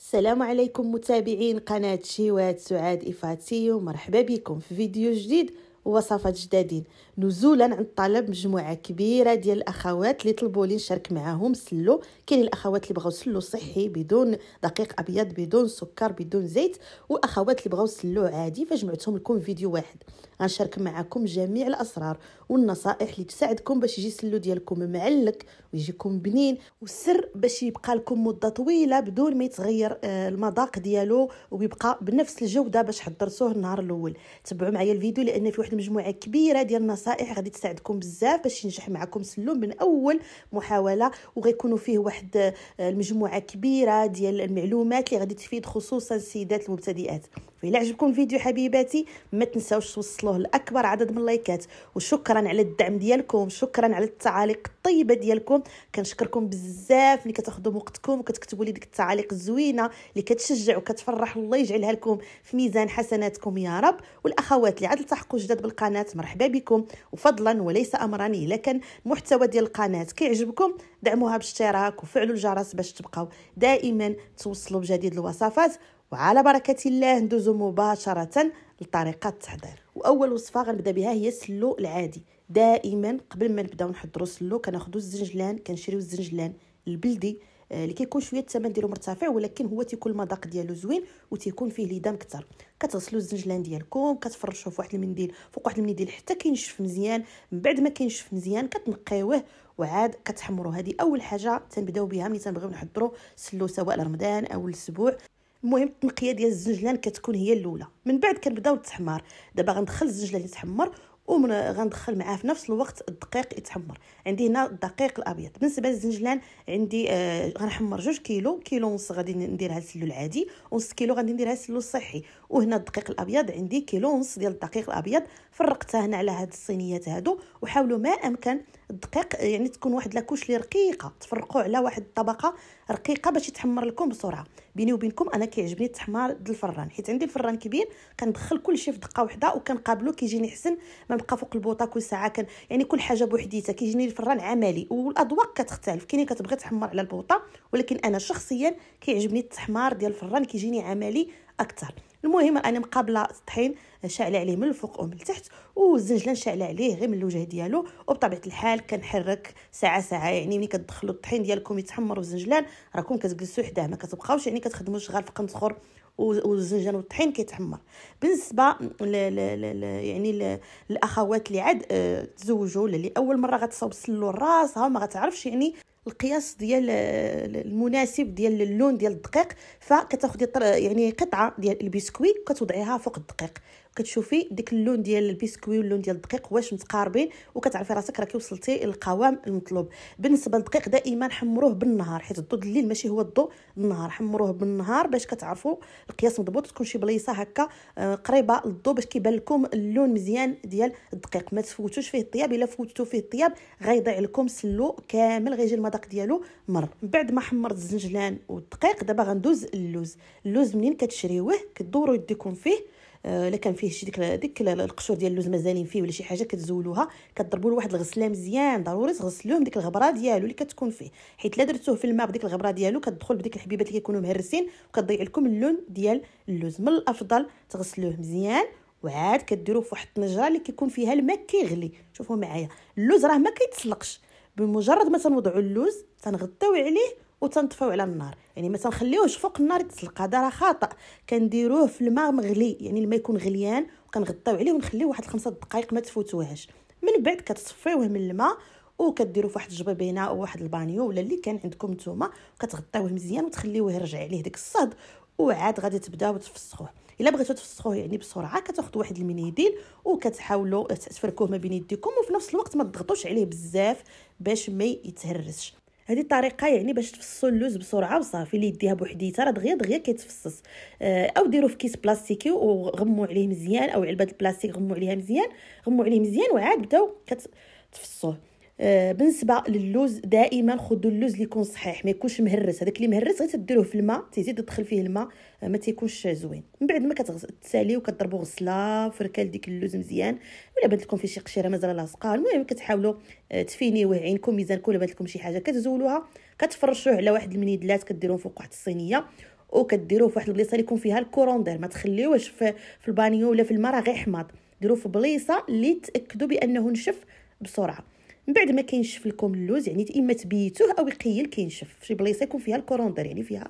السلام عليكم متابعين قناة شيوات سعاد إفاتي ومرحبا بكم في فيديو جديد ووصفات جدادين نزولا عن طلب مجموعه كبيره ديال الاخوات اللي طلبوا لي نشارك معاهم سلو كاين الاخوات اللي بغاو سلو صحي بدون دقيق ابيض بدون سكر بدون زيت والاخوات اللي بغاو سلو عادي فجمعتهم لكم فيديو واحد غنشارك معكم جميع الاسرار والنصائح اللي تساعدكم باش يجي السلو ديالكم معلك ويجيكم بنين والسر باش يبقى لكم مده طويله بدون ما يتغير آه، المذاق ديالو ويبقى بنفس الجوده باش حضرتوه النهار الاول تبعوا معايا الفيديو لان فيه واحد المجموعه كبيره ديال النصائح غادي تساعدكم بزاف باش ينجح معكم سلو من اول محاوله وغيكونوا فيه واحد آه، المجموعه كبيره ديال المعلومات اللي غادي تفيد خصوصا السيدات المبتدئات وإلا عجبكم الفيديو حبيباتي ما تنساوش توصلوه لاكبر عدد من اللايكات وشكرا على الدعم ديالكم شكرا على التعاليق الطيبه ديالكم كنشكركم بزاف اللي كتاخذوا وقتكم وكتكتبوا لي ديك التعاليق الزوينه اللي كتشجع وكتفرح الله يجعلها لكم في ميزان حسناتكم يا رب والاخوات اللي عاد التحقوا جداد بالقناه مرحبا بكم وفضلا وليس امرا الا كان المحتوى ديال القناه كيعجبكم دعموها باشتراك وفعلوا الجرس باش تبقاو دائما توصلوا بجديد الوصفات وعلى بركة الله ندوزو مباشرة لطريقة التحضير وأول وصفة غنبدا بها هي السلو العادي دائما قبل ما نبداو نحضروا السلو كناخذوا الزنجلان كنشريو الزنجلان البلدي اللي آه، كيكون شويه الثمن ديالو مرتفع ولكن هو تيكون المذاق ديالو زوين وتيكون فيه ليدام كثر كتغسلوا الزنجلان ديالكم كتفرشوه فواحد المنديل فوق واحد المنديل حتى كينشف مزيان من بعد ما كينشف مزيان كتنقيوه وعاد كتحمروا هذه اول حاجه تنبداو بها ملي تنبغيو نحضروا سلو سواء لرمضان او الاسبوع المهم التنقيه ديال الزنجلان كتكون هي الاولى من بعد كنبداو التحمار دابا غندخل الزنجلان يتحمر ومن غندخل معاه في نفس الوقت الدقيق يتحمر عندي هنا الدقيق الابيض بالنسبه للزنجلان عندي آه غنحمر جوج كيلو كيلو ونص غادي نديرها السلو العادي ونص كيلو غادي نديرها السلو الصحي وهنا الدقيق الابيض عندي كيلو ونص ديال الدقيق الابيض فرقتها هنا على هاد الصينيات هادو وحاولوا ما امكن الدقيق يعني تكون واحد لي رقيقه تفرقوا على واحد الطبقه رقيقه باش يتحمر لكم بسرعه بيني وبينكم انا كيعجبني التحمار ديال الفران حيت عندي الفران كبير كندخل كل شيء في دقه واحده وكنقابلو كيجيني حسن ما نبقى فوق البوطه كل ساعه كان يعني كل حاجه بوحديتها كيجيني الفران عملي والاذواق كتختلف كاين كتبغي تحمر على البوطه ولكن انا شخصيا كيعجبني التحمار ديال الفران كيجيني عملي اكثر المهم راني مقابله الطحين شاعله عليه من الفوق ومن التحت والزنجلان شاعله عليه غير من الوجه ديالو وبطبيعه الحال كنحرك ساعه ساعه يعني ملي كتدخلوا الطحين ديالكم يتحمر الزنجلان راكم كتجلسوا حداه ما كتبقاوش يعني كتخدموا شغال في قنصخر والزنجان والطحين كيتحمر بالنسبه ل ل يعني الاخوات اللي عاد آه، تزوجوا اللي اول مره غتصاوب سلو الراس ما غتعرفش يعني القياس ديال المناسب ديال اللون ديال الدقيق فكتاخذي يعني قطعه ديال البسكوي كتوضعيها فوق الدقيق كتشوفي ديك اللون ديال البسكوي واللون ديال الدقيق واش متقاربين وكتعرفي راسك راكي وصلتي للقوام المطلوب بالنسبه للدقيق دائما حمروه بالنهار حيت الضو الليل ماشي هو الضو النهار حمروه بالنهار باش كتعرفوا القياس مضبوط تكون شي بلايصه هكا آه، قريبه للضو باش كيبان لكم اللون مزيان ديال الدقيق ما تفوتوش فيه الطياب الا فوتتو فيه الطياب غيضيع لكم سلو كامل غيجي المذاق ديالو مر من بعد ما حمرت الزنجلان والدقيق دابا غندوز اللوز اللوز منين كتشريوه كدوروا يديكم فيه الا آه، كان فيه شي ديك ديك القشور ديال اللوز مازالين فيه ولا شي حاجه كتزولوها كضربوا لواحد الغسله مزيان ضروري تغسلوهم ديك الغبره ديالو اللي كتكون فيه حيت لا درتوه في الماء بديك الغبره ديالو كتدخل بديك الحبيبات اللي كيكونوا مهرسين وكتضيع لكم اللون ديال اللوز من الافضل تغسلوه مزيان وعاد كديروه في واحد الطنجره اللي كيكون فيها الماء كيغلي شوفوا معايا اللوز راه ما كيتسلقش بمجرد ما تنوضعوا اللوز تنغطيو عليه وتنطفيو على النار يعني ما تنخليوهش فوق النار يتسلق هذا راه خاطئ كنديروه في الماء مغلي يعني الماء يكون غليان وكنغطيو عليه ونخليه واحد خمسة دقائق ما تفوتوهاش من بعد كتصفيوه من الماء في فواحد الجبابينه او واحد البانيو ولا اللي كان عندكم نتوما كتغطيوه مزيان وتخليوه يرجع عليه داك الصهد وعاد غادي تبداو تفسخوه الا بغيتو تفسخوه يعني بسرعه كتاخذوا واحد المنيديل وكتحاولوا تفركوه ما بين يديكم وفي نفس الوقت ما تضغطوش عليه بزاف باش ما يتهرسش هذه الطريقه يعني باش تفصل اللوز بسرعه وصافي اللي يديها بوحديتها راه دغيا دغيا كيتفصص آه، او ديروه في كيس بلاستيكي وغموا عليه مزيان او علبه البلاستيك غموا عليها مزيان غموا عليه مزيان وعاد بداو كتفصوه آه، بالنسبه للوز دائما خذوا اللوز اللي يكون صحيح ما يكونش مهرس هذاك اللي مهرس غير تديروه في الماء تزيد تدخل فيه الماء آه، ما تيكونش زوين من بعد ما كتساليه وكتضربوا غسله فركال ديك اللوز مزيان ولا بانت لكم فيه شي قشيره مازال لاصقه المهم كتحاولوا آه، تفينيوه عينكم ميزانكم ولا بانت لكم شي حاجه كتزولوها كتفرشوه على واحد المنيدلات كديروهم فوق واحد الصينيه وكديروه في واحد البليصه اللي يكون فيها الكوروندير ما تخليوهش في, في البانيو ولا في الماء راه غير حماض ديروه في بليصه اللي تاكدوا بانه نشف بسرعه من بعد ما كينشف لكم اللوز يعني اما تبيتوه او يقيل كينشف في شي بلاصه يكون فيها الكوروندر يعني فيها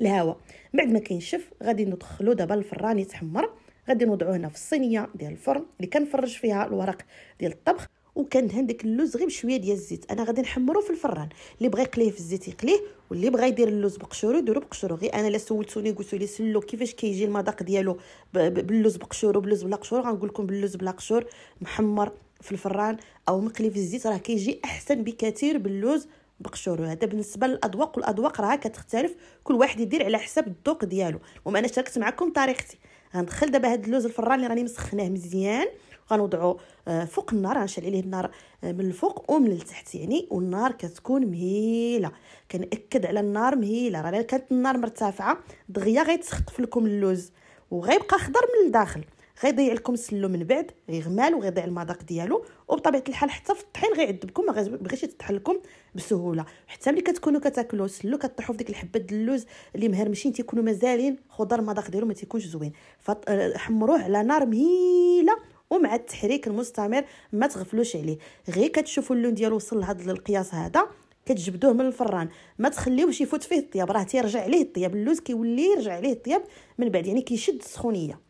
الهواء من بعد ما كينشف غادي ندخلو دابا الفران يتحمر غادي نوضعوه هنا في الصينيه ديال الفرن اللي كنفرج فيها الورق ديال الطبخ وكندهن داك اللوز غير بشويه ديال الزيت انا غادي نحمرو في الفران اللي بغى يقليه في الزيت يقليه واللي بغى يدير اللوز بقشورو يديرو بقشورو غير انا لا سولتوني قلتو لي سلو كيفاش كيجي المذاق ديالو باللوز بقشورو باللوز بلا قشور غنقول لكم باللوز بلا قشور محمر في الفران او مقلي في الزيت راه كيجي احسن بكثير باللوز بقشور هذا بالنسبه للاذواق والاذواق راه كتختلف كل واحد يدير على حسب الذوق ديالو وما انا شاركت معكم طريقتي غندخل دابا هاد اللوز الفران اللي راني مسخناه مزيان غنوضعو آه، فوق النار غنشعل عليه النار آه، من الفوق ومن التحت يعني والنار كتكون مهيله كنأكد على النار مهيله راه كانت النار مرتفعه دغيا غيتسخطف لكم اللوز وغيبقى خضر من الداخل غيضيع لكم السلو من بعد غيغمال وغيضيع المذاق ديالو وبطبيعه الحال حتى في الطحين غيعذبكم ما غيبغيش يتطحن لكم بسهوله حتى ملي كتكونوا كتاكلوا السلو كطيحوا في ديك الحبه ديال اللوز اللي مهرمشين تيكونوا مازالين خضر المذاق ديالو ما تيكونش زوين فحمروه آه، على نار مهيله ومع التحريك المستمر ما تغفلوش عليه غير كتشوفوا اللون ديالو وصل لهذا القياس هذا كتجبدوه من الفران ما تخليوش يفوت فيه الطياب راه تيرجع ليه الطياب اللوز كيولي يرجع ليه الطياب من بعد يعني كيشد السخونيه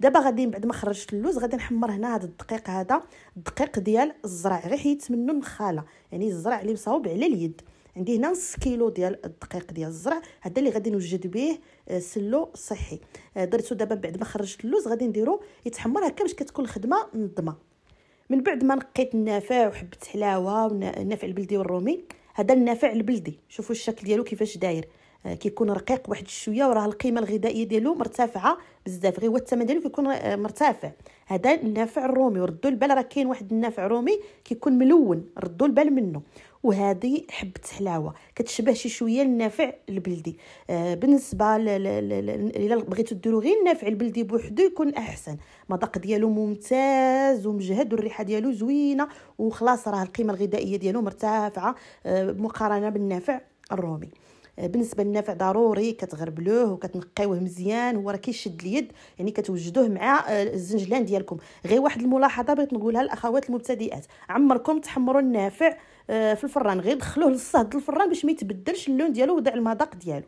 دابا غادي بعد ما خرجت اللوز غادي نحمر هنا هذا الدقيق هذا الدقيق ديال الزرع غير حيت منه النخاله يعني الزرع اللي مصاوب على اليد عندي هنا نص كيلو ديال الدقيق ديال الزرع هذا اللي غادي نوجد به آه، سلو صحي آه، درتو دابا بعد ما خرجت اللوز غادي نديرو يتحمر هكا باش كتكون الخدمه منظمه من بعد ما نقيت النافع وحبه حلاوه والنافع البلدي والرومي هذا النافع البلدي شوفوا الشكل ديالو كيفاش داير آه، كيكون رقيق واحد الشويه وراه القيمه الغذائيه ديالو مرتفعه بزاف غير هو الثمن ديالو كيكون آه، مرتفع هذا النافع الرومي وردوا البال راه كاين واحد النافع رومي كيكون ملون ردوا البال منه وهذه حبة حلاوة كتشبه شي شوية النافع البلدي آه بالنسبة الى بغيتو ديرو غير النافع البلدي بوحدو يكون أحسن مذاق ديالو ممتاز ومجهد والريحة ديالو زوينة وخلاص راه القيمة الغذائية ديالو مرتفعة آه مقارنة بالنافع الرومي بالنسبه للنافع ضروري كتغربلوه وكتنقيوه مزيان هو راه كيشد اليد يعني كتوجدوه مع آه، الزنجلان ديالكم غير واحد الملاحظه بغيت نقولها للاخوات المبتدئات عمركم تحمروا النافع آه، في الفران غير دخلوه للصهد الفران باش ما يتبدلش اللون ديالو وضع المذاق ديالو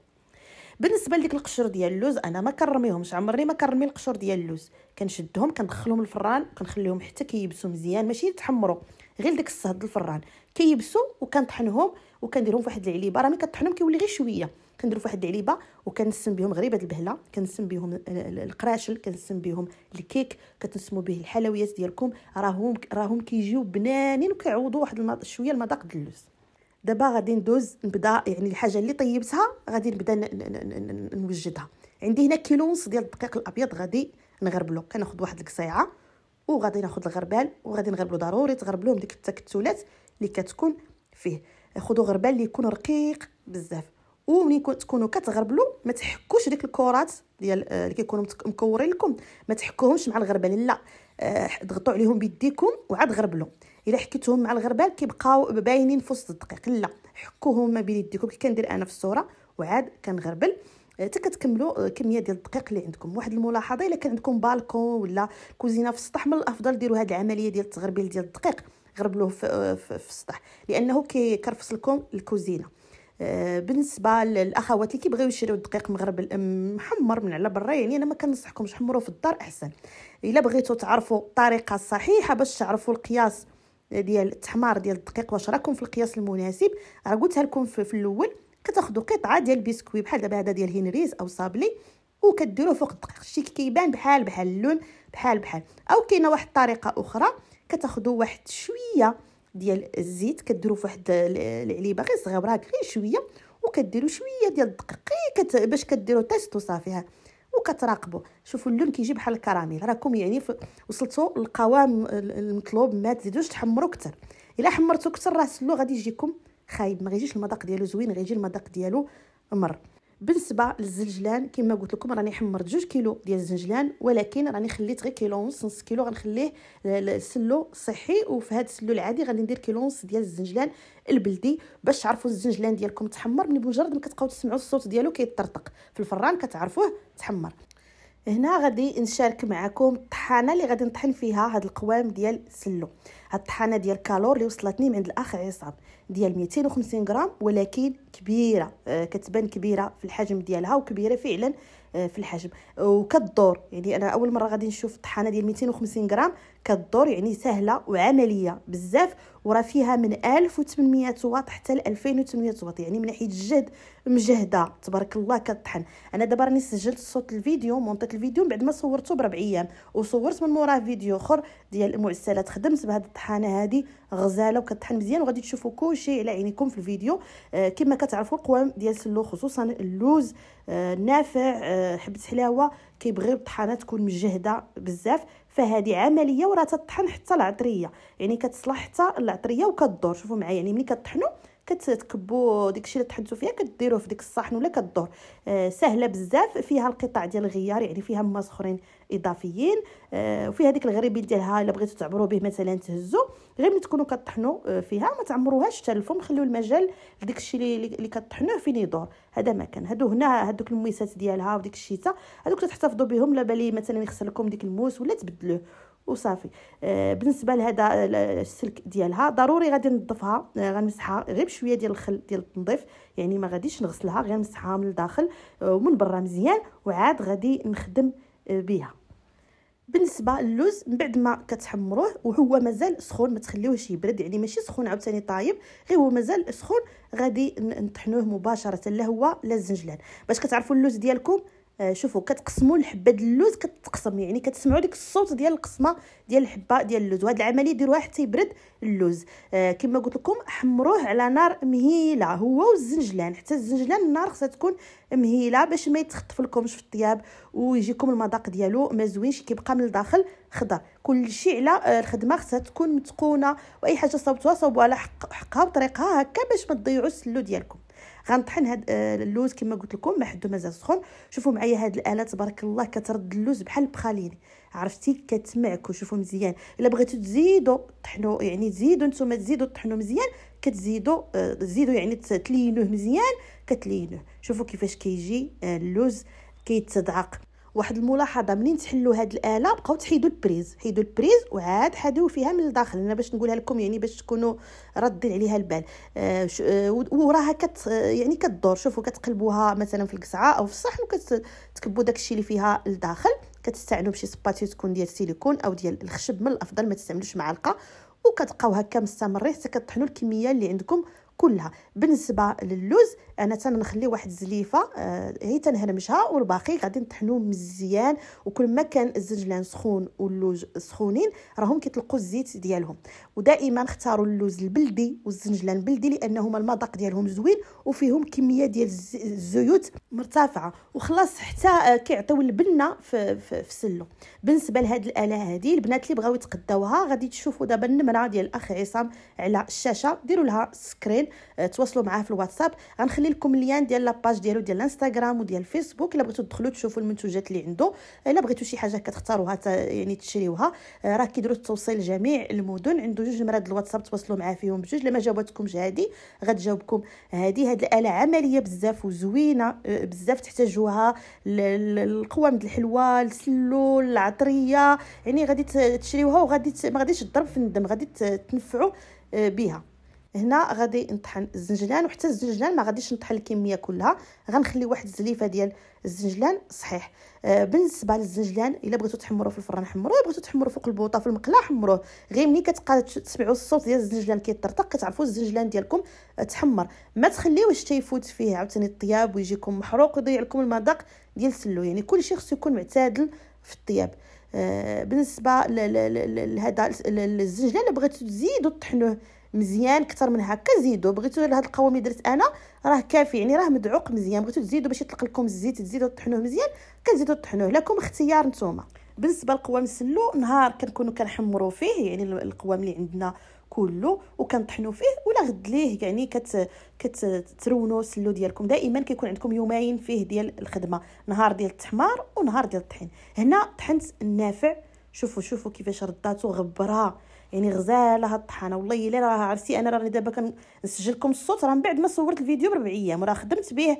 بالنسبه لديك القشور ديال اللوز انا ما كنرميهمش عمرني ما كنرمي القشور ديال اللوز كنشدهم كندخلهم الفران كنخليهم حتى كيبسوا مزيان ماشي يتحمروا غير داك الصهد الفران كيبسوا وكنطحنهم وكنديرهم فواحد العليبه راه ملي كطحنهم كيولي غير شويه كندير فواحد العليبه وكنسم بهم غريبه البهله كنسم بهم القراشل كنسم بهم الكيك كتنسموا به الحلويات ديالكم راهم راهم كيجيو بنانين وكيعوضوا واحد شويه المذاق ديال اللوز دابا غادي ندوز نبدا يعني الحاجه اللي طيبتها غادي نبدا نوجدها عندي هنا كيلو ونص ديال الدقيق الابيض غادي نغربلو كناخذ واحد القصيعه وغادي ناخذ الغربال وغادي نغربلو ضروري تغربلوهم ديك التكتلات اللي كتكون فيه خذوا غربال اللي يكون رقيق بزاف يكون تكونوا كتغربلوا ما تحكوش ديك الكرات ديال آه، اللي كيكونوا مكورين لكم ما تحكوهمش مع الغربال لا آه، ضغطوا عليهم بيديكم وعاد غربلوا الا حكيتوهم مع الغربال كيبقاو باينين في وسط الدقيق لا حكوهم ما بين يديكم كي كندير انا في الصوره وعاد كنغربل آه، حتى كتكملوا كميه ديال الدقيق اللي عندكم واحد الملاحظه الا كان عندكم بالكون ولا كوزينه في السطح من الافضل ديروا هذه العمليه ديال التغربيل ديال الدقيق غربلوه في, في, في السطح لانه كيكرفص لكم الكوزينه آه، بالنسبه للاخوات اللي كيبغيو يشريو الدقيق مغرب محمر من على برا يعني انا ما كنصحكمش حمروه في الدار احسن الا بغيتو تعرفوا الطريقه الصحيحه باش تعرفوا القياس ديال التحمار ديال الدقيق واش راكم في القياس المناسب راه قلتها لكم في, في الاول كتاخذوا قطعه ديال بسكوي بحال دابا هذا ديال هنريز او صابلي وكديروه فوق الدقيق شي كيبان بحال بحال اللون بحال بحال او كاينه واحد الطريقه اخرى كتاخذوا واحد شويه ديال الزيت كديروا واحد العليبه غير صغيره غير شويه وكديروا شويه ديال الدقيق كت... باش كديروا تيست وصافي وكتراقبوا شوفوا اللون كيجي بحال الكراميل راكم يعني ف... وصلتوا للقوام المطلوب ما تزيدوش تحمروا كتر الا حمرتوا كتر راه السلو غادي يجيكم خايب ما غيجيش المذاق ديالو زوين غيجي المذاق ديالو مر بالنسبه للزنجلان كما قلت لكم راني حمرت جوج كيلو ديال الزنجلان ولكن راني خليت غير كيلو ونص نص كيلو غنخليه السلو آه، صحي وفي هذا السلو العادي غادي ندير كيلو ونص ديال الزنجلان البلدي باش تعرفوا الزنجلان ديالكم تحمر من مجرد ما كتبقاو تسمعوا الصوت ديالو كيطرطق في الفران كتعرفوه تحمر هنا غادي نشارك معكم الطحانه اللي غادي نطحن فيها هاد القوام ديال سلو هاد الطحانه ديال كالور اللي وصلتني من عند الاخ عصام ديال 250 غرام ولكن كبيره آه كتبان كبيره في الحجم ديالها وكبيره فعلا آه في الحجم وكتدور يعني انا اول مره غادي نشوف الطحانه ديال 250 غرام كدور يعني سهله وعمليه بزاف وراه فيها من 1800 واط حتى ل 2800 واط يعني من ناحيه الجهد مجهده تبارك الله كطحن انا دابا راني سجلت صوت الفيديو مونطيت الفيديو بعد ما صورته بربع ايام وصورت من موراه فيديو اخر ديال المعسلات خدمت بهاد الطحانه هادي غزاله وكطحن مزيان وغادي تشوفوا كلشي على عينيكم في الفيديو آه كما كتعرفوا القوام ديال سلو خصوصا اللوز آه نافع آه حبه حلاوه كيبغيو الطحانه تكون مجهده بزاف فهذه عمليه وراه تطحن حتى العطريه يعني كتصلح حتى العطريه وكتدور شوفوا معايا يعني ملي كطحنوا كتكبوا داكشي اللي طحنتو فيها كديروه في ديك الصحن ولا كدور آه سهله بزاف فيها القطع ديال الغيار يعني فيها ماس اخرين اضافيين آه وفيها ديك الغريبيل ديالها الا بغيتو تعبروا به مثلا تهزو غير ملي تكونوا كطحنوا آه، فيها ما تعمروهاش حتى الفم خليو المجال لداكشي الشيء اللي اللي كطحنوه فين يدور هذا ما كان هادو هنا هادوك الميسات ديالها وديك الشيتا هادوك تحتفظوا بهم لا بالي مثلا يخسر لكم ديك الموس ولا تبدلوه وصافي آه بالنسبه لهذا السلك ديالها ضروري غادي ننظفها آه، غنمسحها غير بشويه ديال الخل ديال التنظيف يعني ما غاديش نغسلها غير نمسحها من الداخل آه، ومن برا مزيان وعاد غادي نخدم آه، بها بالنسبه للوز من بعد ما كتحمروه وهو مازال سخون ما تخليوهش يبرد يعني ماشي سخون عاوتاني طايب غير هو مازال سخون غادي نطحنوه مباشره لا هو لا الزنجلان باش كتعرفوا اللوز ديالكم آه، شوفوا كتقسموا الحبه اللوز كتقسم يعني كتسمعوا ديك الصوت ديال القسمه ديال الحبه ديال اللوز وهاد العمليه ديروها حتى يبرد اللوز آه كما قلت لكم حمروه على نار مهيله هو والزنجلان حتى الزنجلان النار خصها تكون مهيله باش ما يتخطف لكمش في الطياب ويجيكم المذاق ديالو ما زوينش كيبقى من الداخل خضر كلشي على آه، الخدمه خصها تكون متقونه واي حاجه صوبتوها صوبوها على حقها بطريقها هكا باش ما تضيعوش اللو ديالكم غنطحن هاد آه، اللوز كما قلت لكم ما حدو مازال سخون شوفوا معايا هاد الاله تبارك الله كترد اللوز بحال بخاليني عرفتي كتمعكو شوفوا مزيان الا بغيتو تزيدوا طحنوا يعني تزيدوا نتوما تزيدوا طحنوا مزيان كتزيدوا آه، تزيدوا يعني تلينوه مزيان كتلينوه شوفوا كيفاش كيجي آه، اللوز كيتدعق واحد الملاحظه منين تحلوا هاد الاله بقاو تحيدوا البريز حيدوا البريز وعاد حدوا فيها من الداخل انا باش نقولها لكم يعني باش تكونوا ردين عليها البال آه آه وراها كت آه، يعني كتدور شوفوا كتقلبوها مثلا في القصعه او في الصحن وكتكبوا داكشي اللي فيها الداخل كتستعملوا بشي سباتيو تكون ديال السيليكون او ديال الخشب من الافضل ما تستعملوش معلقه وكتبقاو هكا مستمرين حتى كطحنوا الكميه اللي عندكم كلها بالنسبه للوز انا تنخلي واحد الزليفه آه، هي تنهرمشها والباقي غادي نطحنوه مزيان وكل ما كان الزنجلان سخون واللوز سخونين راهم كيطلقوا الزيت ديالهم ودائما اختاروا اللوز البلدي والزنجلان البلدي لانهما المذاق ديالهم زوين وفيهم كميه ديال الزيوت مرتفعه وخلاص حتى آه، كيعطيو البنه في, في, في سلو بالنسبه لهاد الاله هذه البنات اللي بغاو يتقداوها غادي تشوفوا دابا النمره ديال الاخ عصام على الشاشه ديروا لها سكرين آه، تواصلوا معاه في الواتساب غنخلي لكم ليان ديال لاباج ديالو ديال الانستغرام وديال الفيسبوك الا بغيتو تدخلوا تشوفوا المنتوجات اللي عنده آه، الا بغيتو شي حاجه كتختاروها يعني تشريوها آه، راه كيديروا التوصيل لجميع المدن عنده جوج مراد الواتساب تواصلوا معاه فيهم بجوج لما جاوبتكمش هادي غتجاوبكم هادي هاد الاله عمليه بزاف وزوينه بزاف تحتاجوها القوام الحلوه السلو العطريه يعني غادي تشريوها وغادي ما غاديش تضرب في الندم غادي تنفعوا بها هنا غادي نطحن الزنجلان وحتى الزنجلان ما غاديش نطحن الكميه كلها غنخلي واحد الزليفه ديال الزنجلان صحيح آه بالنسبه للزنجلان الا بغيتو تحمروه في الفران حمروه بغيتو تحمروه فوق البوطه في المقله حمروه غير ملي كتبقى تسمعوا الصوت ديال الزنجلان كيطرطق كتعرفوا الزنجلان ديالكم تحمر ما تخليوهش حتى يفوت فيه عاوتاني الطياب ويجيكم محروق ويضيع لكم المذاق ديال السلو يعني كل شيء خصو يكون معتدل في الطياب آه بالنسبه لهذا الزنجلان بغيتو تزيدوا تطحنوه مزيان كثر من هكا زيدو بغيتو هاد القوام اللي درت انا راه كافي يعني راه مدعوق مزيان بغيتو تزيدو باش يطلق لكم الزيت تزيدو تطحنوه مزيان كتزيدو تطحنوه لكم اختيار نتوما بالنسبه للقوام السلو نهار كنكونو كنحمرو فيه يعني القوام اللي عندنا كله وكنطحنوا فيه ولا غد ليه يعني كت كترونوا السلو ديالكم دائما كيكون عندكم يومين فيه ديال الخدمه نهار ديال التحمار ونهار ديال الطحين هنا طحنت النافع شوفوا شوفوا كيفاش رداتو غبره يعني غزاله الطحانه والله الا راه عرفتي انا راني دابا كنسجلكم الصوت راه من بعد ما صورت الفيديو بربع ايام راه خدمت به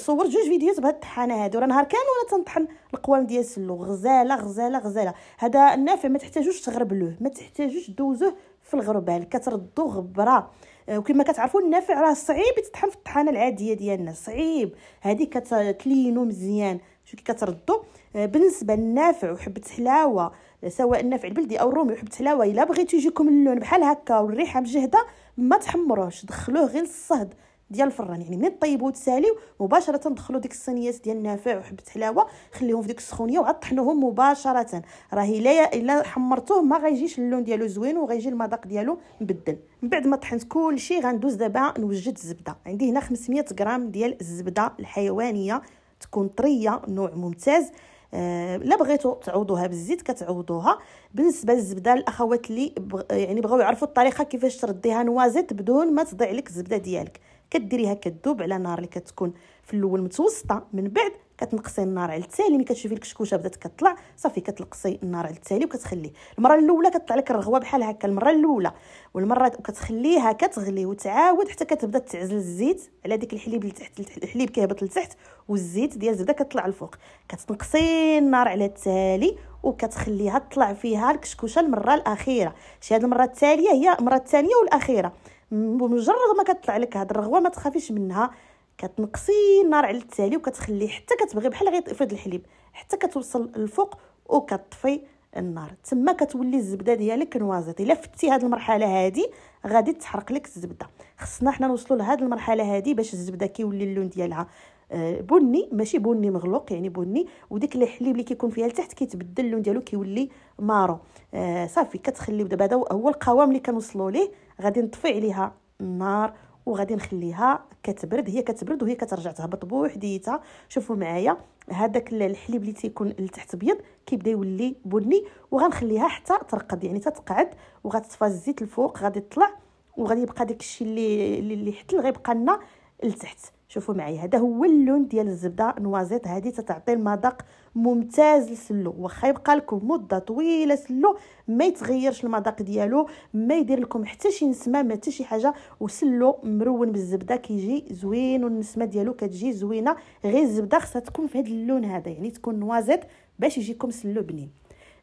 صورت جوج فيديوهات بهاد الطحانه هادو راه نهار كامل وانا تنطحن القوام ديال سلو غزاله غزاله غزاله هذا النافع ما تحتاجوش تغربلوه ما تحتاجوش دوزوه في الغربال كتردو غبره آه، وكما كتعرفوا النافع راه صعيب يتطحن في الطحانه العاديه ديالنا صعيب هذه كتلينو مزيان شو كي كتردو آه، بالنسبه للنافع وحبه حلاوه سواء النافع البلدي او الرومي وحبه حلاوه الا بغيتو يجيكم اللون بحال هكا والريحه مجهده ما تحمروهش دخلوه غير الصهد ديال الفران يعني من طيبوه وتساليو مباشره دخلوا ديك الصينيات ديال النافع وحبه حلاوه خليهم في ديك السخونيه طحنوهم مباشره راه الا الا حمرتوه ما غيجيش اللون ديالو زوين وغيجي المذاق ديالو مبدل من بعد ما طحنت كلشي غندوز دابا نوجد الزبده عندي هنا 500 غرام ديال الزبده الحيوانيه تكون طريه نوع ممتاز آه، لا بغيتو تعوضوها بالزيت كتعوضوها بالنسبه للزبده الاخوات اللي يعني بغاو يعرفوا الطريقه كيفاش ترديها نوازيت بدون ما تضيع لك الزبده ديالك كديريها كذوب على نار اللي كتكون في الاول متوسطه من بعد كتنقصي النار على التالي ملي كتشوفي الكشكوشه بدات كتطلع صافي كتلقصي النار على التالي وكتخليه المره الاولى كتطلع لك الرغوه بحال هكا المره الاولى والمره وكتخليها كتغلي وتعاود حتى كتبدا تعزل الزيت على ديك الحليب اللي تحت الحليب كيهبط لتحت والزيت ديال الزبده كطلع الفوق كتنقصي النار على التالي وكتخليها تطلع فيها الكشكوشه المره الاخيره شي هاد المره التاليه هي المره الثانيه والاخيره بمجرد ما كتطلع لك هاد الرغوه ما تخافيش منها كتنقصي النار على التالي وكتخلي حتى كتبغي بحال غيطفد الحليب حتى كتوصل الفوق وكطفي النار تما كتولي الزبده ديالك نوازيط الا فتي هاد المرحله هادي غادي تحرق لك الزبده خصنا حنا نوصلوا لهاد المرحله هادي باش الزبده كيولي اللون ديالها آه، بني ماشي بني مغلوق يعني بني وديك الحليب اللي كيكون فيها لتحت كيتبدل اللون ديالو كيولي مارو آه صافي كتخليو دابا هذا هو القوام اللي كنوصلوا ليه غادي نطفي عليها النار وغادي نخليها كتبرد هي كتبرد وهي كترجع تهبط بوحديتها شوفوا معايا هذاك الحليب اللي تيكون لتحت ابيض كيبدا يولي بني وغنخليها حتى ترقد يعني تتقعد وغتطفى الزيت الفوق غادي تطلع وغادي يبقى داك الشيء اللي اللي حتل غيبقى لنا لتحت شوفوا معي هذا هو اللون ديال الزبده نوازيط هذه تتعطي المذاق ممتاز لسلو واخا يبقى لكم مده طويله سلو ما يتغيرش المذاق ديالو ما يدير لكم حتى شي نسمه ما حتى شي حاجه وسلو مرون بالزبده كيجي زوين والنسمه ديالو كتجي زوينه غير الزبده خصها تكون في هذا اللون هذا يعني تكون نوازيط باش يجيكم سلو بنين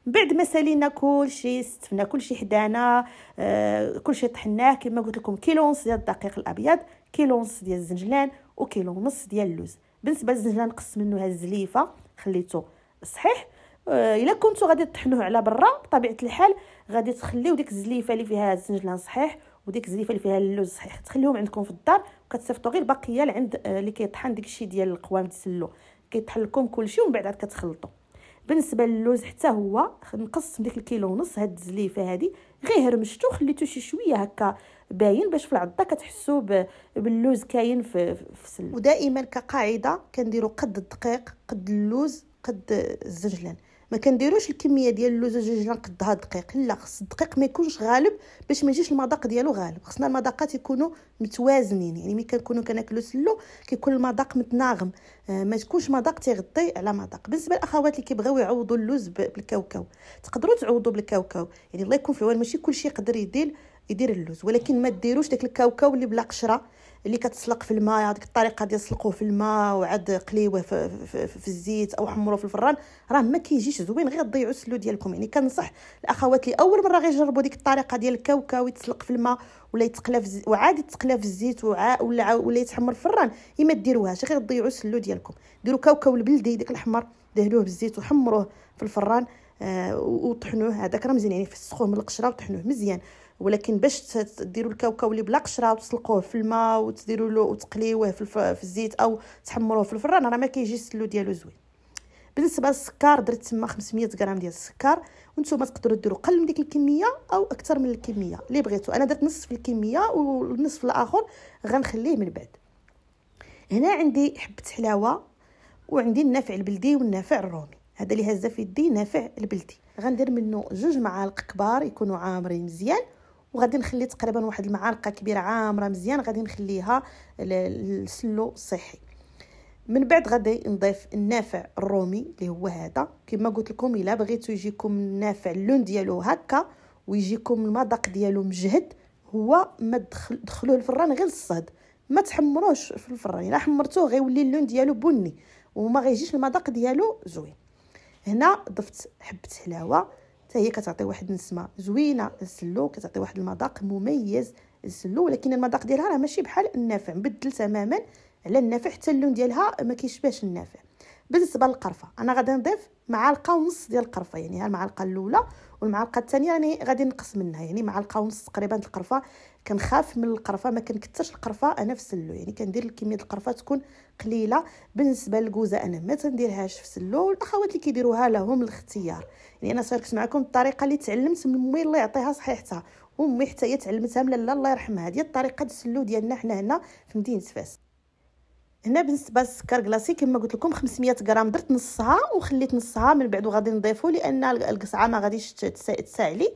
بعد ما سالينا كلشي استفنا كلشي حدانا آه كلشي طحناه كما قلت لكم كيلو ونص ديال الدقيق الابيض كيلو ونص ديال الزنجلان وكيلو ونص ديال اللوز بالنسبه للزنجلان نقص منه هاد الزليفه خليته صحيح آه، الا كنتو غادي تطحنوه على برا بطبيعه الحال غادي تخليو ديك الزليفه اللي فيها الزنجلان صحيح وديك الزليفه اللي فيها اللوز صحيح تخليهم عندكم في الدار وكتصيفطوا غير البقيه لعند اللي آه، كيطحن داكشي ديال القوام تسلو كيطحن لكم كلشي ومن بعد عاد كتخلطوا بالنسبه للوز حتى هو نقص من ديك الكيلو ونص هاد الزليفه هادي غير هرمشتو خليتو شي شويه هكا باين باش في العضه كتحسوا باللوز كاين في, في السلم ودائما كقاعده كنديروا قد الدقيق قد اللوز قد الزنجلان ما كنديروش الكميه ديال اللوز وجوج نقدها دقيق لا خص الدقيق ما يكونش غالب باش ما يجيش المذاق ديالو غالب خصنا المذاقات يكونوا متوازنين يعني ملي كنكونوا كناكلو سلو كيكون المذاق متناغم آه، ما تكونش مذاق تيغطي على مذاق بالنسبه للاخوات اللي كيبغيو يعوضوا اللوز بالكاوكاو تقدروا تعوضوا بالكاوكاو يعني الله يكون في العون ماشي كلشي يقدر يدير يدير اللوز ولكن ما ديروش داك الكاوكاو اللي بلا قشره اللي كتسلق في الماء هذيك الطريقه ديال سلقوه في الماء وعاد قليوه في, في, في, في الزيت او حمروه في الفران راه ما كيجيش زوين غير ضيعوا السلو ديالكم يعني كنصح الاخوات اللي اول مره غيجربوا ديك الطريقه ديال الكاوكاو يتسلق في الماء ولا يتقلى في وعاد يتقلى في الزيت وعاء ولا ولا يتحمر في الفران ما ديروهاش غير ضيعوا السلو ديالكم ديروا كاوكاو البلدي داك الاحمر دهنوه بالزيت وحمروه في الفران آه وطحنوه هذاك راه مزيان يعني فسخوه من القشره وطحنوه مزيان ولكن باش تديروا الكاوكاو اللي بلا قشره وتسلقوه في الماء وتديروا له وتقليوه في, الف... في الزيت او تحمروه في الفران راه ما كيجيش السلو ديالو زوين بالنسبه للسكر درت تما 500 غرام ديال السكر وانتم تقدروا ديروا قل من ديك الكميه او اكثر من الكميه اللي بغيتو انا درت نصف الكميه والنصف الاخر غنخليه من بعد هنا عندي حبه حلاوه وعندي النافع البلدي والنافع الرومي هذا اللي هزه في يدي نافع البلدي غندير منه جوج معالق كبار يكونوا عامرين مزيان وغادي نخلي تقريبا واحد المعالقه كبيره عامره مزيان غادي نخليها للسلو الصحي من بعد غادي نضيف النافع الرومي اللي هو هذا كما قلت لكم الا بغيتو يجيكم النافع اللون ديالو هكا ويجيكم المذاق ديالو مجهد هو ما تدخلوه الفران غير الصهد ما تحمروش في الفران الا حمرتوه غيولي اللون ديالو بني وما غيجيش المذاق ديالو زوين هنا ضفت حبه حلاوه حتى هي كتعطي واحد النسمه زوينه السلو كتعطي واحد المذاق مميز السلو ولكن المذاق ديالها راه ماشي بحال النافع مبدل تماما على النافع حتى اللون ديالها ما كيشبهش النافع بالنسبه للقرفه انا غادي نضيف معلقه ونص ديال القرفه يعني ها المعلقه الاولى والمعلقه الثانيه راني غادي نقص منها يعني معلقه ونص تقريبا القرفه كنخاف من القرفه ما كنكثرش القرفه انا في السلو يعني كندير كميه القرفه تكون قليله بالنسبه للكوزه انا ما تنديرهاش في السلو الاخوات اللي كيديروها لهم الاختيار يعني انا شاركت معكم الطريقه اللي تعلمت من امي الله يعطيها صحيحتها امي حتى هي تعلمتها من لاله الله يرحمها هذه الطريقه ديال السلو ديالنا حنا هنا في مدينه فاس هنا بالنسبه للسكر كلاصي كما قلت لكم 500 غرام درت نصها وخليت نصها من بعد وغادي نضيفو لان القصعه ما غاديش تساعلي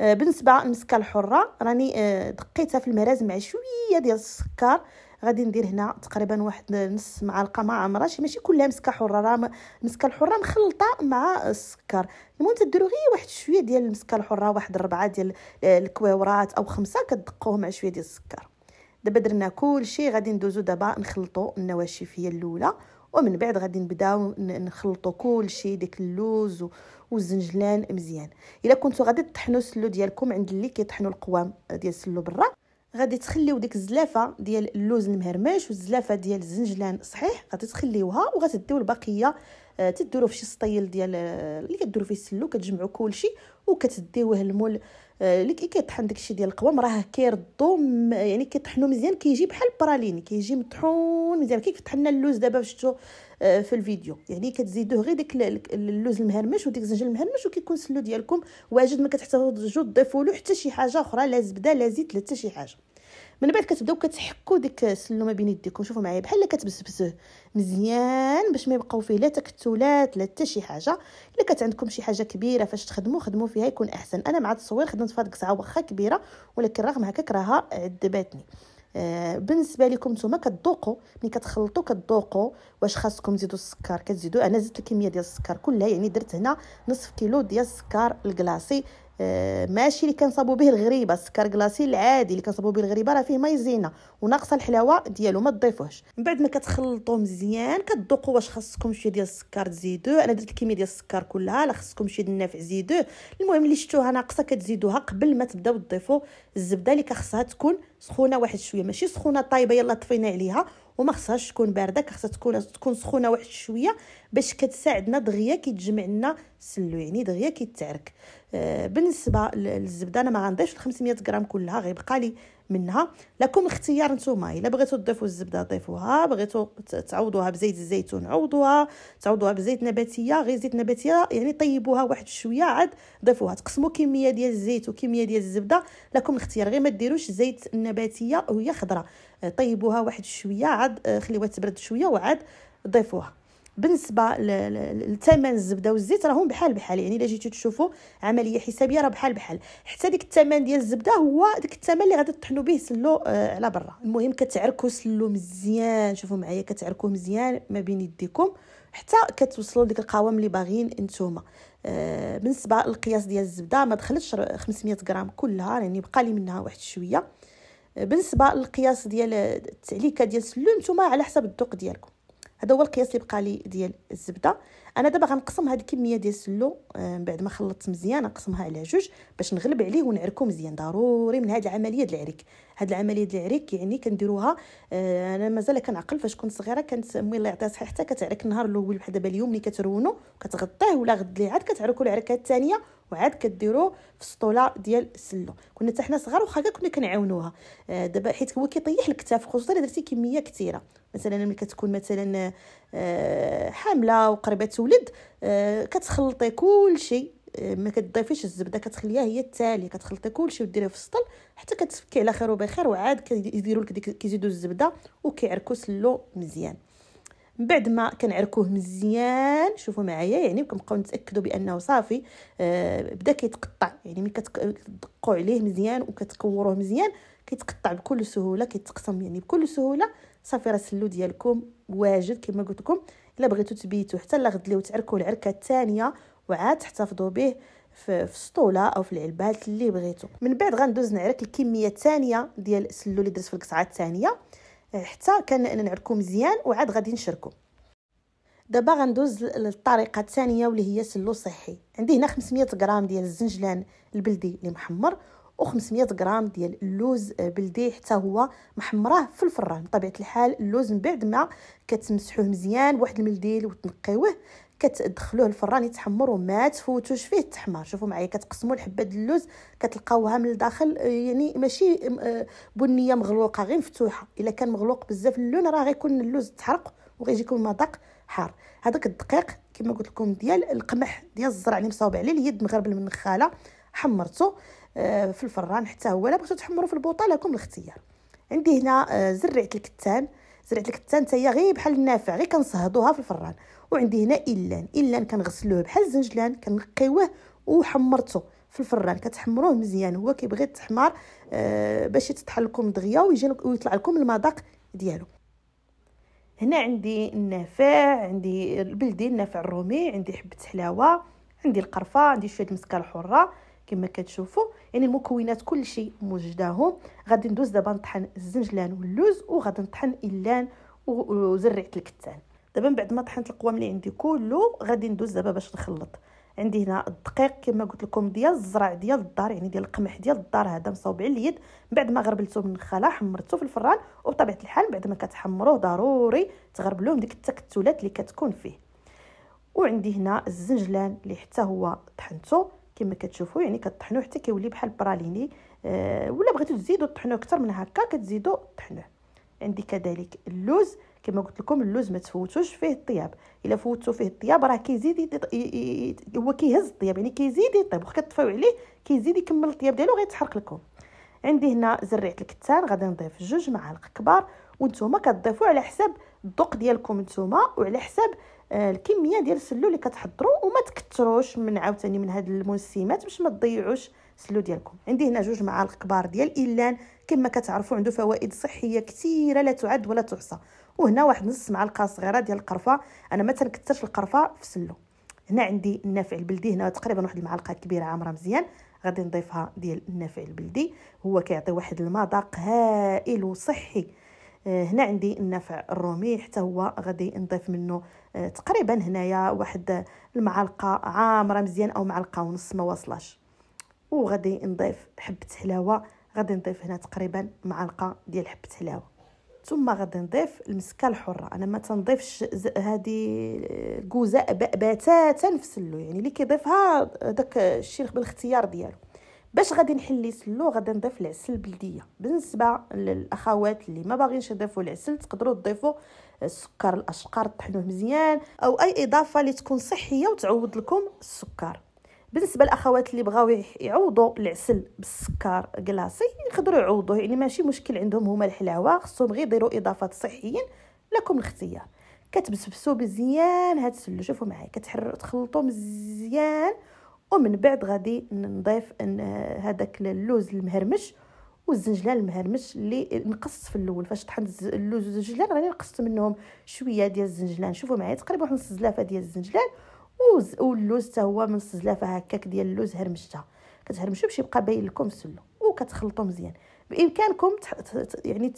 آه، بالنسبه للمسكه الحره راني آه، دقيتها في المراز مع شويه ديال السكر غادي ندير هنا تقريبا واحد نص معلقه ما شي ماشي كلها مسكه حره راه المسكه الحره مخلطه مع السكر المهم تديروا غير واحد شويه ديال المسكه الحره واحد ربعه ديال آه، الكويورات او خمسه كتدقوه مع شويه ديال السكر دابا درنا كلشي غادي ندوزو دابا نخلطو النواشف هي الاولى ومن بعد غادي نبداو نخلطو كلشي ديك اللوز والزنجلان مزيان الا كنتو غادي تطحنوا السلو ديالكم عند اللي كيطحنوا القوام ديال السلو برا غادي تخليو ديك الزلافه ديال اللوز المهرمش والزلافه ديال الزنجلان صحيح غادي تخليوها وغتديو البقيه آه، تديرو في شي سطيل ديال آه، اللي كديروا فيه السلو كتجمعوا كلشي وكتديوه المول آه، لك كي كيطحن داكشي ديال القوام راه كيردو يعني كيطحنو مزيان كيجي بحال البرالين كيجي مطحون مزيان كيف طحنا اللوز دابا شفتو آه، في الفيديو يعني كتزيدوه غير داك اللوز المهرمش وديك الزنجبيل المهرمش وكيكون السلو ديالكم واجد ما كتحتاجوش تضيفوا له حتى شي حاجه اخرى لا زبده لا زيت لا حتى شي حاجه من بعد كتبداو كتحكوا ديك السلومه بين يديكم شوفوا معايا بحال كتبسبسوه مزيان باش ما يبقاو فيه لا تكتلات لا حتى شي حاجه الا كانت عندكم شي حاجه كبيره فاش تخدموا خدموا فيها يكون احسن انا مع التصوير خدمت فهاد القصعه واخا كبيره ولكن رغم هكاك راها عذباتني آه بالنسبه لكم نتوما كتذوقوا ملي كتخلطوا كتذوقوا واش خاصكم تزيدوا السكر كتزيدوا انا زدت الكميه ديال السكر كلها يعني درت هنا نصف كيلو ديال السكر الكلاصي آه، ماشي اللي كنصابو به الغريبه السكر كلاصي العادي اللي كنصابو به الغريبه راه فيه مايزينا وناقصه الحلاوه ديالو ما تضيفوهش من بعد ما كتخلطو مزيان كتذوقوا واش خاصكم شويه ديال السكر تزيدوه انا درت الكميه ديال السكر كلها لا خاصكم شويه النافع زيدوه المهم اللي شفتوها ناقصه كتزيدوها قبل ما تبداو تضيفوا الزبده اللي كخصها تكون سخونه واحد شويه ماشي سخونه طايبه يلا طفينا عليها وما خصهاش تكون بارده خصها تكون تكون سخونه واحد شويه باش كتساعدنا دغيا كيتجمع لنا السلو يعني دغيا كيتعرك آه، بالنسبه للزبده انا ما غنضيفش 500 غرام كلها غيبقى لي منها لكم اختيار نتوما الا بغيتو تضيفوا الزبده ضيفوها بغيتو تعوضوها بزيت الزيتون عوضوها تعوضوها بزيت نباتيه غير زيت نباتيه يعني طيبوها واحد شويه عاد ضيفوها تقسموا كميه ديال الزيت وكميه ديال الزبده لكم اختيار غير ما ديروش زيت النباتيه وهي خضراء طيبوها واحد شويه عاد آه، خليوها تبرد شويه وعاد ضيفوها بالنسبه لثمن الزبده والزيت راهم بحال بحال يعني الا جيتو تشوفوا عمليه حسابيه راه بحال بحال حتى ديك الثمن ديال الزبده هو ديك الثمن اللي غادي تطحنوا به سلو آه على برا المهم كتعركوا سلو مزيان شوفوا معايا كتعركوه مزيان ما بين يديكم حتى كتوصلوا لديك القوام اللي باغيين نتوما آه بالنسبه للقياس ديال الزبده ما دخلتش 500 غرام كلها يعني بقى لي منها واحد شويه آه، بالنسبه للقياس ديال التعليكه ديال السلو نتوما على حسب الذوق ديالكم هذا هو القياس اللي بقى لي ديال الزبده انا دابا غنقسم هاد الكميه ديال السلو آه، من بعد ما خلطت مزيان نقسمها على جوج باش نغلب عليه ونعركو مزيان ضروري من هاد العمليه ديال العريك هاد العمليه ديال العريك يعني كنديروها آه، انا مازال كنعقل فاش كنت صغيره كانت امي الله يعطيها الصحة حتى كتعرك النهار الاول بحال دابا اليوم ملي كترونو كتغطيه ولا غد اللي عاد كتعركوا العركه الثانيه وعاد كديرو في السطوله ديال السلو كنا حتى حنا صغار واخا كنا كنعاونوها آه، دابا حيت هو كيطيح الكتاف خصوصا الا درتي كميه كثيره مثلا ملي كتكون مثلا آه، حامله وقريبه تولد كتخلطي كل شيء ما كتضيفيش الزبده كتخليها هي التاليه كتخلطي كلشي وديريه في السطل حتى كتفكي على خير وبخير وعاد كيديروا لك ديك كيزيدوا الزبده وكيعركوا سلو مزيان من بعد ما كنعركوه مزيان شوفوا معايا يعني كنبقاو نتاكدوا بانه صافي آه بدا كيتقطع يعني ملي كتدقوا عليه مزيان وكتكوروه مزيان كيتقطع بكل سهوله كيتقسم يعني بكل سهوله صافي راه السلو ديالكم واجد كما قلت لكم الا بغيتو تبيتو حتى لغد غد ليه وتعركوا العركه الثانيه وعاد تحتفظوا به في السطوله او في العلبات اللي بغيتو من بعد غندوز نعرك الكميه الثانيه ديال السلو اللي درت في القطعه الثانيه آه، حتى كان نعركو مزيان وعاد غادي نشركو دابا غندوز للطريقه الثانيه واللي هي سلو صحي عندي هنا 500 غرام ديال الزنجلان البلدي اللي محمر و500 غرام ديال اللوز آه، بلدي حتى هو محمراه في الفران بطبيعه الحال اللوز من بعد ما كتمسحوه مزيان بواحد الملديل وتنقيوه كتدخلوه الفران يتحمر وما تفوتوش فيه التحمار شوفوا معايا كتقسموا الحبه ديال اللوز كتلقاوها من الداخل آه، يعني ماشي آه، بنيه مغلوقه غير مفتوحه الا كان مغلوق بزاف اللون راه غيكون اللوز تحرق وغيجيكم مذاق حار هذاك الدقيق كما قلت لكم ديال القمح ديال الزرع اللي مصاوب عليه اليد مغربل من النخاله حمرته آه، في الفران حتى هو لا بغيتو تحمروا في البوطه لكم الاختيار عندي هنا زرعت الكتان زرعت الكتان حتى هي غير بحال النافع غير كنصهدوها في الفران وعندي هنا إلان إلان كنغسلوه بحال الزنجلان كنقيوه وحمرته في الفران كتحمروه مزيان هو كيبغي التحمار آه باش يتطحن لكم دغيا ويجي ويطلع لكم المذاق ديالو هنا عندي النافع عندي البلدي النافع الرومي عندي حبه حلاوه عندي القرفه عندي شويه المسكه الحره كما كتشوفوا يعني المكونات كلشي موجداهم غادي ندوز دابا نطحن الزنجلان واللوز وغادي نطحن اللان وزريعه الكتان دابا من بعد ما طحنت القوام اللي عندي كله غادي ندوز دابا باش نخلط عندي هنا الدقيق كما قلت لكم ديال الزرع ديال الدار يعني ديال القمح ديال الدار هذا مصاوب على اليد من بعد ما غربلته من الخلا حمرته في الفران وبطبيعه الحال بعد ما كتحمروه ضروري تغربلوه ديك التكتلات اللي كتكون فيه وعندي هنا الزنجلان اللي حتى هو طحنته كما كتشوفوا يعني كطحنوه حتى كيولي بحال براليني أه ولا بغيتو تزيدوا طحنوه اكثر من هكا كتزيدوا طحنوه عندي كذلك اللوز كما قلت لكم اللوز ما تفوتوش فيه الطياب الا فوتو فيه الطياب راه كيزيد هو كيهز الطياب يعني كيزيد يطيب وخا كطفيو عليه كيزيد يكمل الطياب ديالو غيتحرق لكم عندي هنا زريعه الكتان غادي نضيف جوج معالق كبار وانتوما كتضيفوا على حساب الذوق ديالكم نتوما وعلى حساب آه، الكميه ديال السلو اللي كتحضروا وما تكثروش من عاوتاني من هاد المنسمات باش ما تضيعوش السلو ديالكم عندي هنا جوج معالق كبار ديال الايلان كما كتعرفوا عنده فوائد صحيه كثيره لا تعد ولا تحصى وهنا واحد نص معلقه صغيره ديال القرفه انا ما تنكثرش القرفه في سلو هنا عندي النافع البلدي هنا تقريبا واحد المعلقه كبيره عامره مزيان غادي نضيفها ديال النافع البلدي هو كيعطي واحد المذاق هائل وصحي آه، هنا عندي النافع الرومي حتى هو غادي نضيف منه آه، تقريبا هنايا واحد المعلقه عامره مزيان او معلقه ونص ما وصلاش وغادي نضيف حبه حلاوه غادي نضيف هنا تقريبا معلقه ديال حبه حلاوه ثم غادي نضيف المسكه الحره انا ما تنضيفش هذه آه، الكوزاء بتاتا في السلو يعني اللي كيضيفها داك الشيء بالاختيار ديالو باش غادي نحلي سلو غادي نضيف العسل البلديه بالنسبه للاخوات اللي ما باغينش يضيفوا العسل تقدروا تضيفوا السكر الاشقر طحنوه مزيان او اي اضافه اللي تكون صحيه وتعوض لكم السكر بالنسبه للاخوات اللي بغاو يعوضوا العسل بالسكر كلاصي يقدروا يعوضوه يعني ماشي مشكل عندهم هما الحلاوه خصهم غير يديروا اضافات صحيين لكم الاختيار كتبسبسوا مزيان هاد السلو شوفوا معايا كتحرر تخلطوا مزيان ومن بعد غادي نضيف هذاك اللوز المهرمش والزنجلان المهرمش اللي نقص في الاول فاش طحنت اللوز والزنجلان راني نقصت منهم شويه ديال الزنجلان شوفوا معايا تقريبا واحد نص زلافه ديال الزنجلان واللوز حتى هو من الزلافه هكاك ديال اللوز هرمشتها كتهرمشو باش يبقى باين لكم السلو وكتخلطوا مزيان بامكانكم يعني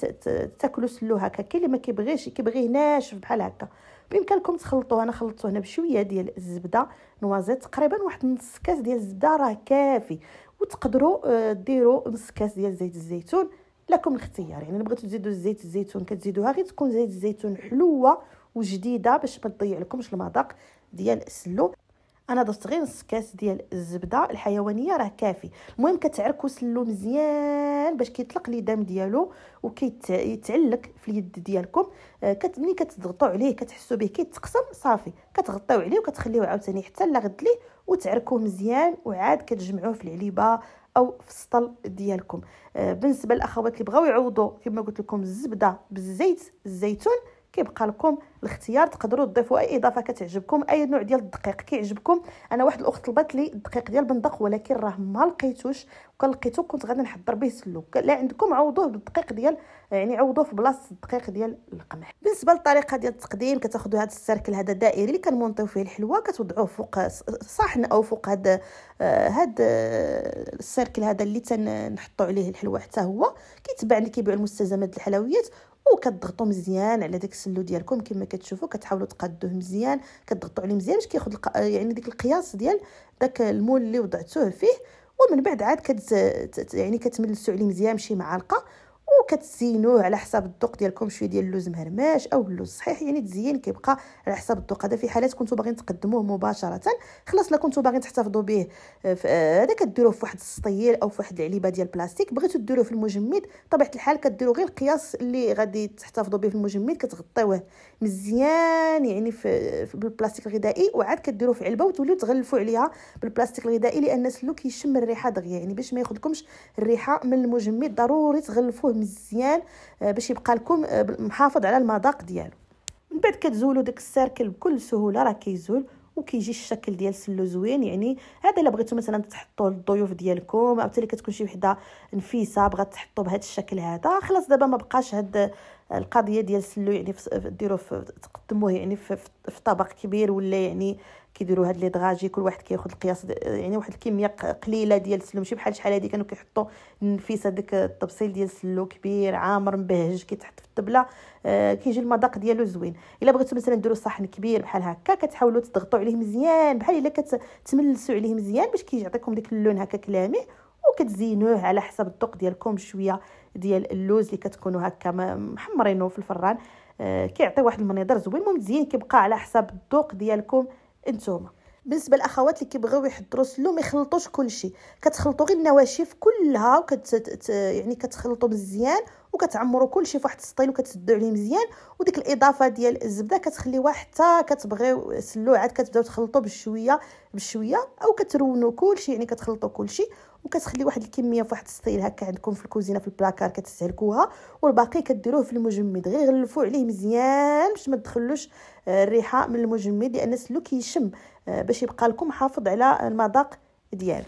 تاكلوا سلو هكا كاين اللي ما كيبغيش كيبغيه ناشف بحال هكا بامكانكم تخلطوه انا خلطته هنا بشويه ديال الزبده نوازيت تقريبا واحد نص كاس ديال الزبده راه كافي وتقدروا آه، ديروا نص كاس ديال زيت الزيتون لكم الاختيار يعني بغيتوا تزيدوا زيت الزيتون كتزيدوها غير تكون زيت الزيتون حلوه وجديده باش ما تضيع لكمش المذاق ديال السلو انا درت غير نص كاس ديال الزبده الحيوانيه راه كافي المهم كتعركو سلو مزيان باش كيطلق لي دم ديالو وكيتعلق في اليد ديالكم آه، كت ملي كتضغطوا عليه كتحسوا به كيتقسم صافي كتغطيو عليه وكتخليوه عاوتاني حتى لغد ليه وتعركوه مزيان وعاد كتجمعوه في العليبه او في السطل ديالكم آه، بالنسبه للاخوات اللي بغاو يعوضوا كما قلت لكم الزبده بالزيت الزيتون كيبقى لكم الاختيار تقدروا تضيفوا اي اضافه كتعجبكم اي نوع ديال الدقيق كيعجبكم انا واحد الاخت طلبات لي الدقيق ديال بندق ولكن راه ما لقيتوش وكان لقيتو كنت غادي نحضر به سلوك لا عندكم عوضوه بالدقيق ديال يعني عوضوه في بلاصه الدقيق ديال القمح بالنسبه للطريقه ديال التقديم كتاخذوا هذا السيركل هذا الدائري اللي كنمونطيو فيه الحلوه كتوضعوه فوق صحن او فوق هذا آه، هذا آه، السيركل هذا اللي تنحطوا عليه الحلوه حتى هو كيتباع اللي كيبيعوا المستلزمات الحلويات وكتضغطوا مزيان على داك السلو ديالكم كما كتشوفوا كتحاولوا تقادوه مزيان كتضغطوا عليه مزيان باش كياخذ الق... يعني ديك القياس ديال داك المول اللي وضعتوه فيه ومن بعد عاد كت يعني كتملسوا عليه مزيان شي معلقه وكتزينوه على حساب الذوق ديالكم شويه ديال اللوز مهرماش او اللوز صحيح يعني تزين كيبقى على حساب الذوق هذا في حالات كنتو باغيين تقدموه مباشره خلاص لا كنتو باغيين تحتفظوا به هذا كديروه في واحد السطيل او في واحد العليبه ديال البلاستيك بغيتو ديروه في المجمد طبيعه الحال كديروا غير القياس اللي غادي تحتفظوا به في المجمد كتغطيوه مزيان يعني في, في بالبلاستيك الغذائي وعاد كديروه في علبه وتوليو تغلفوا عليها بالبلاستيك الغذائي لان سلو كيشم الريحه دغيا يعني باش ما ياخذكمش الريحه من المجمد ضروري تغلفوه مزيان آه، باش يبقى لكم آه، محافظ على المذاق ديالو من بعد كتزولوا داك السيركل بكل سهوله راه كيزول وكيجي الشكل ديال سلو زوين يعني هذا الا بغيتو مثلا تحطوه للضيوف ديالكم او حتى كتكون شي وحده نفيسه بغات تحطو بهذا الشكل هذا خلاص دابا ما بقاش هاد آه، القضيه ديال سلو يعني ديروه تقدموه يعني في, في طبق كبير ولا يعني كيديروا هاد لي دغاجي كل واحد كياخذ القياس يعني واحد الكميه قليله ديال السلو ماشي بحال شحال هادي كانوا كيحطوا النفيسه داك الطبسيل ديال السلو كبير عامر مبهج كيتحط في الطبله آه، كيجي المذاق ديالو زوين الا بغيتو مثلا ديروا صحن كبير بحال هكا كتحاولوا تضغطوا عليه مزيان بحال الا كتملسوا عليه مزيان باش كيعطيكم داك اللون هكا كلامي وكتزينوه على حسب الذوق ديالكم شويه ديال اللوز اللي كتكونوا هكا محمرينه في الفران آه، كيعطي واحد المنظر زوين المهم التزيين كيبقى على حسب الذوق ديالكم انتوما بالنسبه للاخوات اللي كيبغيو يحضروا سلو ما يخلطوش كلشي كتخلطوا غير النواشف كلها وكت يعني كتخلطوا مزيان وكتعمروا كلشي فواحد السطيل وكتسدوا عليه مزيان وديك الاضافه ديال الزبده كتخليوها حتى كتبغيو سلو عاد كتبداو تخلطوا بشويه بشويه او كترونوا كلشي يعني كتخلطوا كلشي وكتخلي واحد الكميه في واحد الستايل هكا عندكم في الكوزينه في البلاكار كتستهلكوها والباقي كديروه في المجمد غير غلفوا عليه مزيان باش ما تدخلوش آه، الريحه من المجمد لان سلو كيشم آه، باش يبقى لكم حافظ على المذاق ديالو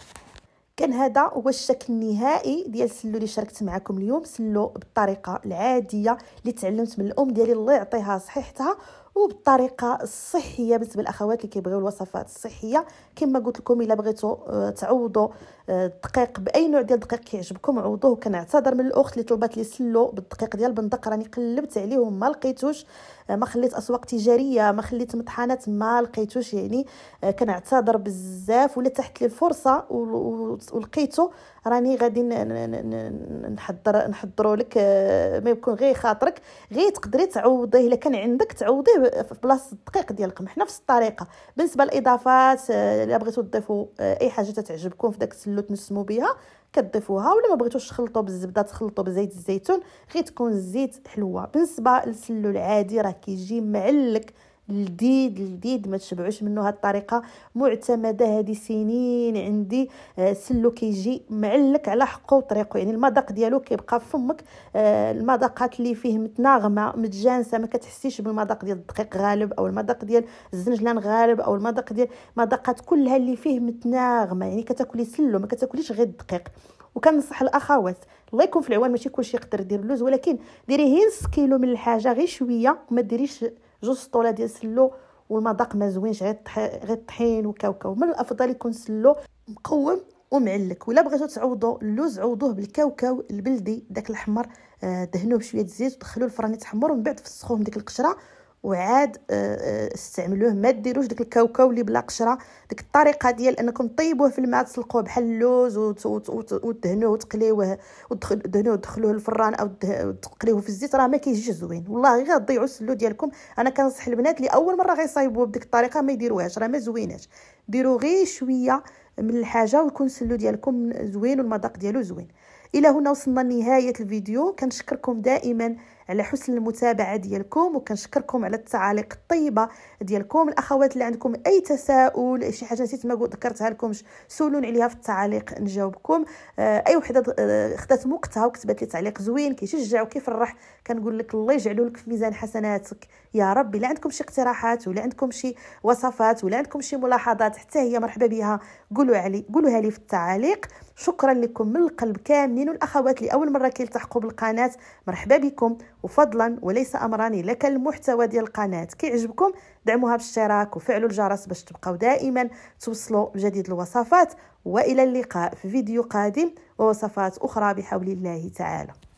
كان هذا هو الشكل النهائي ديال السلو اللي شاركت معكم اليوم سلو بالطريقه العاديه اللي تعلمت من الام ديالي الله يعطيها صحيحتها وبالطريقه الصحيه بالنسبه للاخوات اللي كيبغيو الوصفات الصحيه كما قلت لكم الا بغيتوا آه، تعوضوا آه، الدقيق باي نوع ديال الدقيق كيعجبكم عوضوه كنعتذر من الاخت اللي طلبات لي سلو بالدقيق ديال بندق راني قلبت عليه ما لقيتوش آه، ما خليت اسواق تجاريه ما خليت مطحنات ما لقيتوش يعني كنعتذر بزاف ولا تحت لي الفرصه ولقيتو راني غادي نحضر نحضروا لك ما يكون غير خاطرك غير تقدري تعوضيه الا كان عندك تعوضيه في بلاصه الدقيق ديالكم القمح نفس الطريقه بالنسبه للاضافات الا بغيتو تضيفوا آه، اي حاجه تتعجبكم في داك السلوت نسمو بها كتضيفوها ولا ما بغيتوش تخلطوا بالزبده تخلطوا بزيت الزيتون غير تكون الزيت حلوه بالنسبه للسلو العادي راه كيجي معلك لذيذ لذيذ ما تشبعوش منه هاد الطريقه معتمده هذه سنين عندي آه، سلو كيجي معلك على حقه وطريقه يعني المذاق ديالو كيبقى في فمك آه، المذاقات اللي فيه متناغمه متجانسه ما كتحسيش بالمذاق ديال الدقيق غالب او المذاق ديال الزنجلان غالب او المذاق ديال مذاقات كلها اللي فيه متناغمه يعني كتاكلي سلو ما كتاكليش غير الدقيق وكنصح الاخوات الله يكون في العوان ماشي كلشي يقدر يدير اللوز ولكن ديريه نص كيلو من الحاجه غير شويه ما ديريش جوج سطوله ديال سلو والمذاق ما زوينش غير غير طحين وكاوكاو من الافضل يكون سلو مقوم ومعلك ولا بغيتو تعوضو اللوز عوضوه بالكاوكاو البلدي داك الاحمر آه، دهنوه بشويه زيت ودخلوه الفران يتحمر ومن بعد فسخوه من ديك القشره وعاد آه، آه، استعملوه ما ديروش داك الكاوكاو اللي بلا قشره ديك الطريقه ديال انكم طيبوه في الماء تسلقوه بحال اللوز وتدهنوه وتقليوه ودهنوه ودخلوه للفران او تقليوه في الزيت راه ما كيجيش زوين والله غير تضيعوا السلو ديالكم انا كنصح البنات اللي اول مره غيصايبوه بديك الطريقه ما يديروهاش راه ما زويناش ديروا غير شويه من الحاجه ويكون السلو ديالكم زوين والمذاق ديالو زوين الى هنا وصلنا لنهايه الفيديو كنشكركم دائما على حسن المتابعه ديالكم وكنشكركم على التعاليق الطيبه ديالكم الاخوات اللي عندكم اي تساؤل شي حاجه نسيت ما ذكرتها لكم سولوني عليها في التعاليق نجاوبكم آه، اي وحده آه، خدات وقتها وكتبات لي تعليق زوين كيشجع وكيفرح كنقول لك الله يجعله لك في ميزان حسناتك يا ربي لا عندكم شي اقتراحات ولا عندكم شي وصفات ولا عندكم شي ملاحظات حتى هي مرحبا بها قولوا علي قولوها لي في التعاليق شكرا لكم من القلب كاملين والاخوات اللي اول مره كيلتحقوا بالقناه مرحبا بكم وفضلا وليس امرا لك المحتوى ديال القناه كيعجبكم دعموها بالاشتراك وفعلوا الجرس باش تبقاو دائما توصلوا بجديد الوصفات والى اللقاء في فيديو قادم ووصفات اخرى بحول الله تعالى